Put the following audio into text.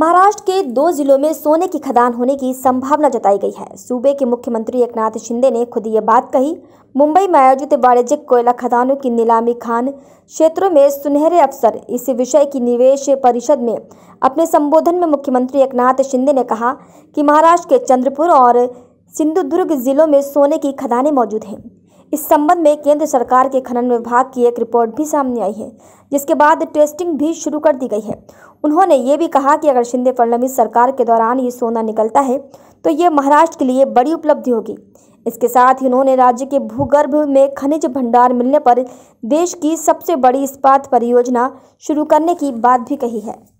महाराष्ट्र के दो जिलों में सोने की खदान होने की संभावना जताई गई है सूबे के मुख्यमंत्री एकनाथ शिंदे ने खुद ये बात कही मुंबई में आयोजित वाणिज्यिक कोयला खदानों की नीलामी खान क्षेत्रों में सुनहरे अवसर इस विषय की निवेश परिषद में अपने संबोधन में मुख्यमंत्री एकनाथ शिंदे ने कहा कि महाराष्ट्र के चंद्रपुर और सिंधुदुर्ग जिलों में सोने की खदानें मौजूद हैं इस संबंध में केंद्र सरकार के खनन विभाग की एक रिपोर्ट भी सामने आई है जिसके बाद टेस्टिंग भी शुरू कर दी गई है उन्होंने ये भी कहा कि अगर शिंदे फडणवीस सरकार के दौरान ये सोना निकलता है तो ये महाराष्ट्र के लिए बड़ी उपलब्धि होगी इसके साथ ही उन्होंने राज्य के भूगर्भ में खनिज भंडार मिलने पर देश की सबसे बड़ी इस्पात परियोजना शुरू करने की बात भी कही है